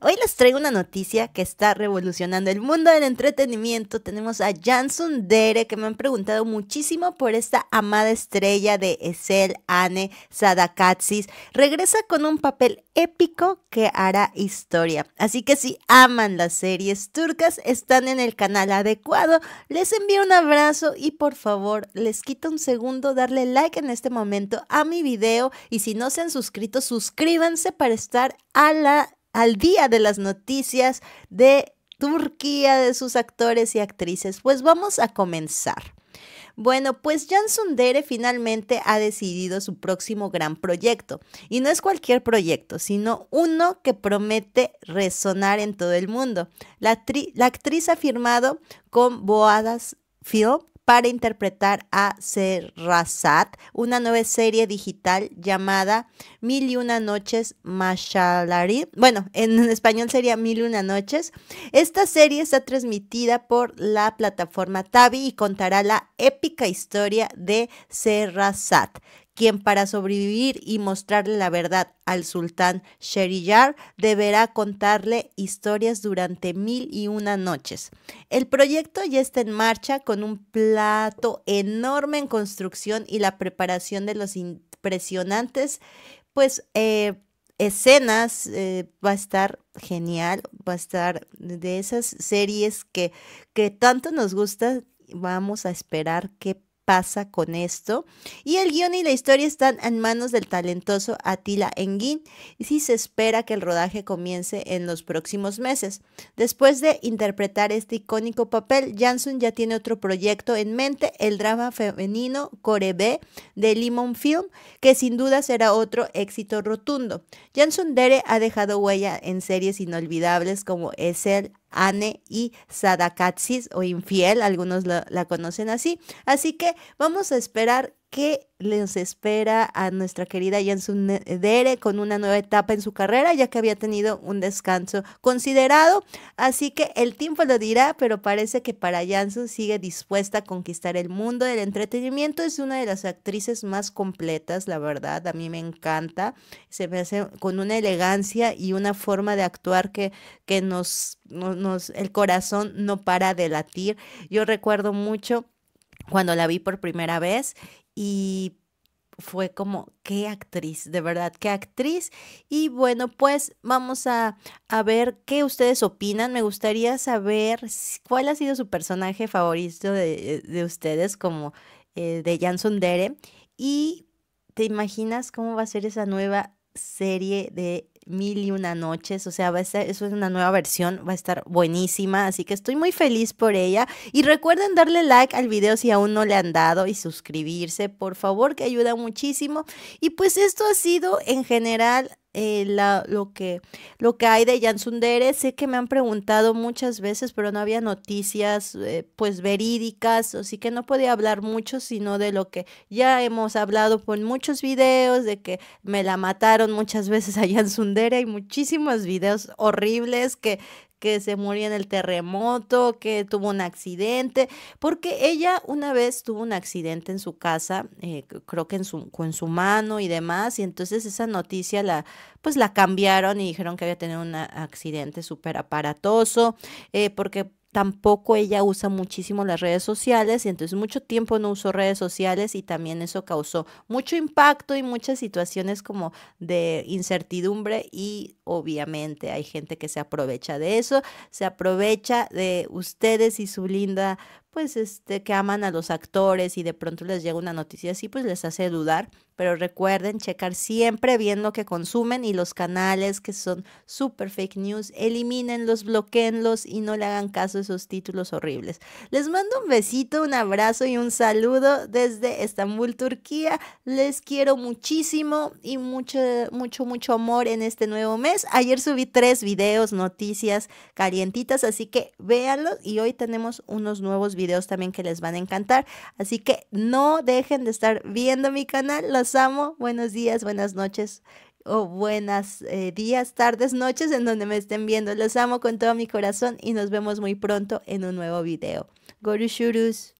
Hoy les traigo una noticia que está revolucionando el mundo del entretenimiento. Tenemos a Jansun Dere, que me han preguntado muchísimo por esta amada estrella de Esel Anne Sadakatsis. Regresa con un papel épico que hará historia. Así que si aman las series turcas, están en el canal adecuado. Les envío un abrazo y por favor, les quita un segundo darle like en este momento a mi video y si no se han suscrito, suscríbanse para estar a la al día de las noticias de Turquía, de sus actores y actrices. Pues vamos a comenzar. Bueno, pues Jan Sundere finalmente ha decidido su próximo gran proyecto. Y no es cualquier proyecto, sino uno que promete resonar en todo el mundo. La, la actriz ha firmado con Boadas Film para interpretar a Serrazat, una nueva serie digital llamada Mil y una noches Mashalari. Bueno, en español sería Mil y una noches. Esta serie está transmitida por la plataforma Tavi y contará la épica historia de Serrazat, quien para sobrevivir y mostrarle la verdad al sultán Sheriyar deberá contarle historias durante mil y una noches. El proyecto ya está en marcha con un plato enorme en construcción y la preparación de los impresionantes, pues... Eh, escenas eh, va a estar genial, va a estar de esas series que, que tanto nos gusta. Vamos a esperar qué pasa con esto. Y el guión y la historia están en manos del talentoso Atila Engin y sí se espera que el rodaje comience en los próximos meses. Después de interpretar este icónico papel, Jansson ya tiene otro proyecto en mente, el drama femenino Core B de Limon Film, que sin duda será otro éxito rotundo. Jansun Dere ha dejado huella en series inolvidables como el Anne y Sadakatsis o infiel, algunos la, la conocen así. Así que vamos a esperar qué les espera a nuestra querida Yansun Dere con una nueva etapa en su carrera, ya que había tenido un descanso considerado. Así que el tiempo lo dirá, pero parece que para janssen sigue dispuesta a conquistar el mundo del entretenimiento. Es una de las actrices más completas, la verdad. A mí me encanta. Se me hace con una elegancia y una forma de actuar que, que nos, nos el corazón no para de latir. Yo recuerdo mucho cuando la vi por primera vez y fue como, qué actriz, de verdad, qué actriz. Y bueno, pues vamos a, ver qué ustedes opinan. Me gustaría saber cuál ha sido su personaje favorito de, eh, ustedes, como eh, de Janson Dere. Y te imaginas cómo va a ser esa nueva serie de Mil y una noches, o sea, va a ser eso es una nueva versión, va a estar buenísima, así que estoy muy feliz por ella. Y recuerden darle like al video si aún no le han dado y suscribirse, por favor, que ayuda muchísimo. Y pues esto ha sido en general eh, la, lo, que, lo que hay de Sundere. Sé que me han preguntado muchas veces, pero no había noticias eh, pues verídicas, así que no podía hablar mucho, sino de lo que ya hemos hablado con muchos videos, de que me la mataron muchas veces a Sundere. Hay muchísimos videos horribles que, que se murió en el terremoto, que tuvo un accidente, porque ella una vez tuvo un accidente en su casa, eh, creo que en su, con su mano y demás, y entonces esa noticia la, pues la cambiaron y dijeron que había tenido un accidente súper aparatoso, eh, porque tampoco ella usa muchísimo las redes sociales y entonces mucho tiempo no usó redes sociales y también eso causó mucho impacto y muchas situaciones como de incertidumbre y obviamente hay gente que se aprovecha de eso, se aprovecha de ustedes y su linda pues este, que aman a los actores y de pronto les llega una noticia así, pues les hace dudar. Pero recuerden checar siempre bien lo que consumen y los canales que son super fake news, elimínenlos, bloqueenlos y no le hagan caso a esos títulos horribles. Les mando un besito, un abrazo y un saludo desde Estambul, Turquía. Les quiero muchísimo y mucho, mucho, mucho amor en este nuevo mes. Ayer subí tres videos, noticias calientitas, así que véanlos y hoy tenemos unos nuevos videos también que les van a encantar. Así que no dejen de estar viendo mi canal. Los amo. Buenos días, buenas noches o buenas eh, días, tardes, noches en donde me estén viendo. Los amo con todo mi corazón y nos vemos muy pronto en un nuevo video. Gorushurus.